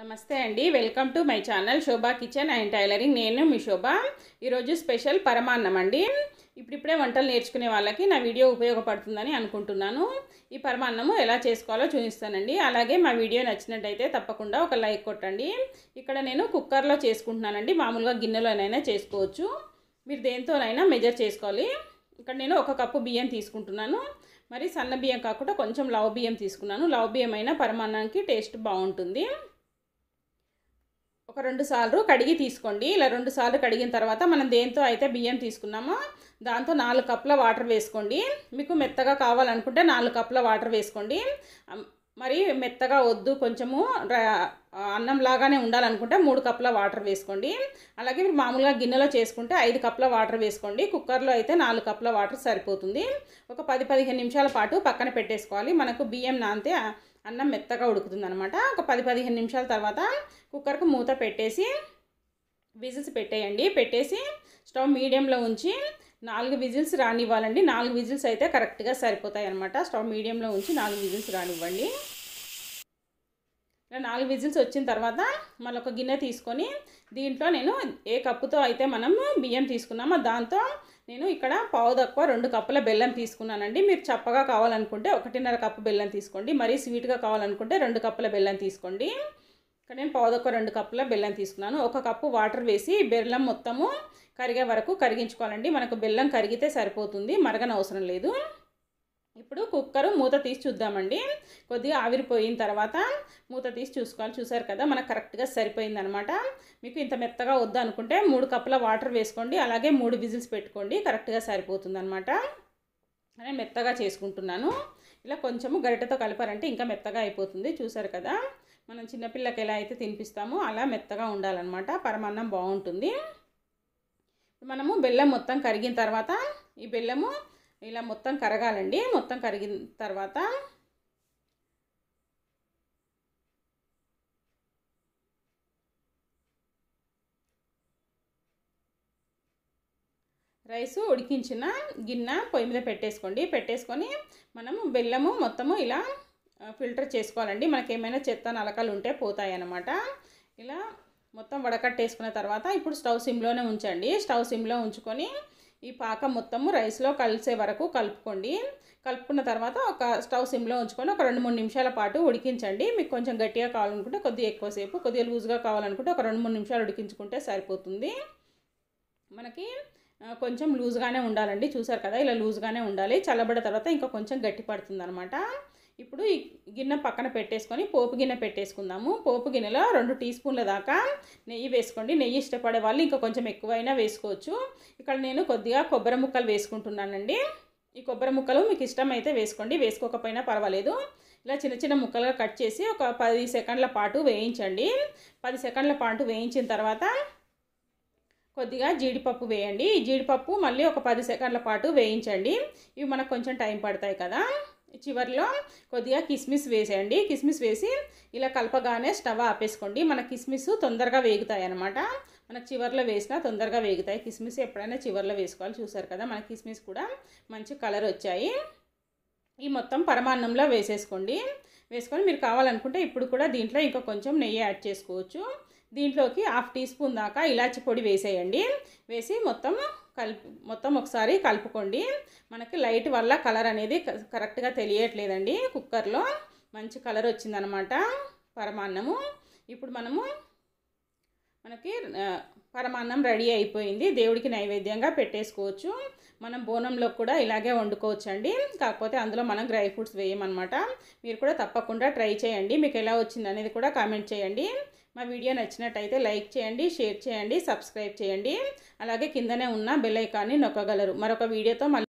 నమస్తే అండి welcome to my channel Shobha kitchen and tailoring నేను మీ శోభ ఈరోజు స్పెషల్ పరమాన్నం అండి ఇప్పుడిప్పుడే వంటలు నేర్చుకునే వాళ్ళకి నా వీడియో ఉపయోగపడుతుందని అనుకుంటున్నాను ఈ పరమాన్నము ఎలా చేసుకోవాలో చూపిస్తానండి అలాగే మా వీడియో నచ్చినట్టయితే తప్పకుండా ఒక లైక్ కొట్టండి ఇక్కడ నేను కుక్కర్లో చేసుకుంటున్నానండి మామూలుగా గిన్నెలోనైనా చేసుకోవచ్చు మీరు దేంతోనైనా మెజర్ చేసుకోవాలి ఇక్కడ నేను ఒక కప్పు బియ్యం తీసుకుంటున్నాను మరి సన్న బియ్యం కాకుండా కొంచెం లవ్ బియ్యం తీసుకున్నాను లవ్ బియ్యం అయినా పరమాన్నానికి టేస్ట్ బాగుంటుంది ఒక రెండు సార్లు కడిగి తీసుకోండి ఇలా రెండు సార్లు కడిగిన తర్వాత మనం దేంతో అయితే బియ్యం తీసుకున్నామో దాంతో నాలుగు కప్పుల వాటర్ వేసుకోండి మీకు మెత్తగా కావాలనుకుంటే నాలుగు కప్పుల వాటర్ వేసుకోండి మరి మెత్తగా వద్దు కొంచెము అన్నం లాగానే ఉండాలనుకుంటే మూడు కప్పుల వాటర్ వేసుకోండి అలాగే మీరు మామూలుగా గిన్నెలో చేసుకుంటే ఐదు కప్పుల వాటర్ వేసుకోండి కుక్కర్లో అయితే నాలుగు కప్పుల వాటర్ సరిపోతుంది ఒక పది పదిహేను నిమిషాల పాటు పక్కన పెట్టేసుకోవాలి మనకు బియ్యం నానితే అన్నం మెత్తగా ఉడుకుతుంది అనమాట ఒక పది పదిహేను నిమిషాల తర్వాత కుక్కర్కు మూత పెట్టేసి విజిల్స్ పెట్టేయండి పెట్టేసి స్టవ్ మీడియంలో ఉంచి నాలుగు విజిల్స్ రానివ్వాలండి నాలుగు విజిల్స్ అయితే కరెక్ట్గా సరిపోతాయి అనమాట స్టవ్ మీడియంలో ఉంచి నాలుగు విజిల్స్ రానివ్వండి ఇలా నాలుగు విజిల్స్ వచ్చిన తర్వాత మళ్ళీ ఒక గిన్నె తీసుకొని దీంట్లో నేను ఏ కప్పుతో అయితే మనం బియ్యం తీసుకున్నామో దాంతో నేను ఇక్కడ పావు తక్కువ రెండు కప్పుల బెల్లం తీసుకున్నానండి మీరు చప్పగా కావాలనుకుంటే ఒకటిన్నర కప్పు బెల్లం తీసుకోండి మరీ స్వీట్గా కావాలనుకుంటే రెండు కప్పుల బెల్లం తీసుకోండి ఇక్కడ నేను పావుదొక్క రెండు కప్పుల బెల్లం తీసుకున్నాను ఒక కప్పు వాటర్ వేసి బెల్లం మొత్తము కరిగే వరకు కరిగించుకోవాలండి మనకు బెల్లం కరిగితే సరిపోతుంది మరగన అవసరం లేదు ఇప్పుడు కుక్కర్ మూత తీసి చూద్దామండి కొద్దిగా ఆవిరిపోయిన తర్వాత మూత తీసి చూసుకోవాలి చూసారు కదా మనకు కరెక్ట్గా సరిపోయిందనమాట మీకు ఇంత మెత్తగా వద్దు అనుకుంటే మూడు కప్పుల వాటర్ వేసుకోండి అలాగే మూడు విజిల్స్ పెట్టుకోండి కరెక్ట్గా సరిపోతుంది అనమాట మెత్తగా చేసుకుంటున్నాను ఇలా కొంచెము గరిటతో కలిపారంటే ఇంకా మెత్తగా అయిపోతుంది చూసారు కదా మనం చిన్నపిల్లకి ఎలా అయితే తినిపిస్తామో అలా మెత్తగా ఉండాలన్నమాట పరమాన్నం బాగుంటుంది మనము బెల్లం మొత్తం కరిగిన తర్వాత ఈ బెల్లము ఇలా మొత్తం కరగాలండి మొత్తం కరిగిన తర్వాత రైసు ఉడికించిన గిన్నె పొయ్యి మీద పెట్టేసుకోండి పెట్టేసుకొని మనము బెల్లము మొత్తము ఇలా ఫిల్టర్ చేసుకోవాలండి మనకేమైనా చెత్త నలకలు ఉంటే పోతాయి అనమాట ఇలా మొత్తం వడకట్టేసుకున్న తర్వాత ఇప్పుడు స్టవ్ సిమ్లోనే ఉంచండి స్టవ్ సిమ్లో ఉంచుకొని ఈ పాకం మొత్తము రైస్లో కలిసే వరకు కలుపుకోండి కలుపుకున్న తర్వాత ఒక స్టవ్ సిమ్లో ఉంచుకొని ఒక రెండు మూడు నిమిషాల పాటు ఉడికించండి మీకు కొంచెం గట్టిగా కావాలనుకుంటే కొద్దిగా ఎక్కువసేపు కొద్దిగా లూజ్గా కావాలనుకుంటే ఒక రెండు మూడు నిమిషాలు ఉడికించుకుంటే సరిపోతుంది మనకి కొంచెం లూజ్గానే ఉండాలండి చూసారు కదా ఇలా లూజ్గానే ఉండాలి చల్లబడిన తర్వాత ఇంకా కొంచెం గట్టి పడుతుంది అనమాట ఇప్పుడు ఈ గిన్నె పక్కన పెట్టేసుకొని పోపు గిన్నె పెట్టేసుకుందాము పోపు గిన్నెలో రెండు టీ స్పూన్ల దాకా నెయ్యి వేసుకోండి నెయ్యి ఇష్టపడే వాళ్ళు ఇంకా కొంచెం ఎక్కువైనా వేసుకోవచ్చు ఇక్కడ నేను కొద్దిగా కొబ్బరి ముక్కలు వేసుకుంటున్నానండి ఈ కొబ్బరి ముక్కలు మీకు ఇష్టమైతే వేసుకోండి వేసుకోకపోయినా పర్వాలేదు ఇలా చిన్న చిన్న ముక్కలుగా కట్ చేసి ఒక పది సెకండ్ల పాటు వేయించండి పది సెకండ్ల పాటు వేయించిన తర్వాత కొద్దిగా జీడిపప్పు వేయండి ఈ జీడిపప్పు మళ్ళీ ఒక పది సెకండ్ల పాటు వేయించండి ఇవి మనకు కొంచెం టైం పడతాయి కదా చివరిలో కొద్దిగా కిస్మిస్ వేసేయండి కిస్మిస్ వేసి ఇలా కలపగానే స్టవ్ ఆపేసుకోండి మన కిస్మిస్ తొందరగా వేగుతాయి అనమాట మన చివరిలో వేసినా తొందరగా వేగుతాయి కిస్మిస్ ఎప్పుడైనా చివరిలో వేసుకోవాలి చూసారు కదా మన కిస్మిస్ కూడా మంచి కలర్ వచ్చాయి ఈ మొత్తం పరమాన్నంలో వేసేసుకోండి వేసుకొని మీరు కావాలనుకుంటే ఇప్పుడు కూడా దీంట్లో ఇంకా కొంచెం నెయ్యి యాడ్ చేసుకోవచ్చు దీంట్లోకి హాఫ్ టీ స్పూన్ దాకా ఇలాచి పొడి వేసేయండి వేసి మొత్తం కలుపు మొత్తం ఒకసారి కలుపుకోండి మనకి లైట్ వల్ల కలర్ అనేది కరెక్ట్గా తెలియట్లేదండి కుక్కర్లో మంచి కలర్ వచ్చిందనమాట పరమాన్నము ఇప్పుడు మనము మనకి పరమాన్నం రెడీ అయిపోయింది దేవుడికి నైవేద్యంగా పెట్టేసుకోవచ్చు మనం బోనంలో కూడా ఇలాగే వండుకోవచ్చు అండి కాకపోతే అందులో మనం డ్రై ఫ్రూట్స్ వేయమన్నమాట మీరు కూడా తప్పకుండా ట్రై చేయండి మీకు ఎలా వచ్చింది అనేది కూడా కామెంట్ చేయండి మా వీడియో నచ్చినట్టయితే లైక్ చేయండి షేర్ చేయండి సబ్స్క్రైబ్ చేయండి అలాగే కిందనే ఉన్న బెల్ ఐకాన్ని నొక్కగలరు మరొక వీడియోతో మళ్ళీ